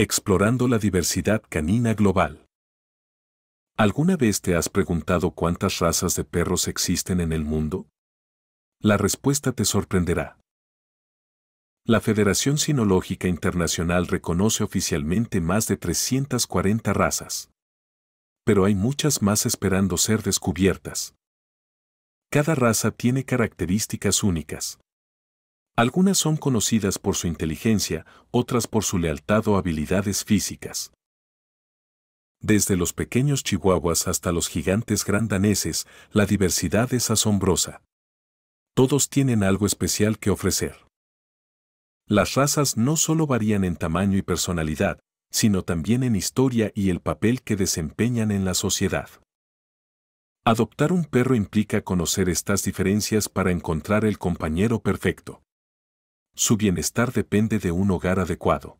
Explorando la diversidad canina global. ¿Alguna vez te has preguntado cuántas razas de perros existen en el mundo? La respuesta te sorprenderá. La Federación Sinológica Internacional reconoce oficialmente más de 340 razas. Pero hay muchas más esperando ser descubiertas. Cada raza tiene características únicas. Algunas son conocidas por su inteligencia, otras por su lealtad o habilidades físicas. Desde los pequeños chihuahuas hasta los gigantes grandaneses, la diversidad es asombrosa. Todos tienen algo especial que ofrecer. Las razas no solo varían en tamaño y personalidad, sino también en historia y el papel que desempeñan en la sociedad. Adoptar un perro implica conocer estas diferencias para encontrar el compañero perfecto su bienestar depende de un hogar adecuado.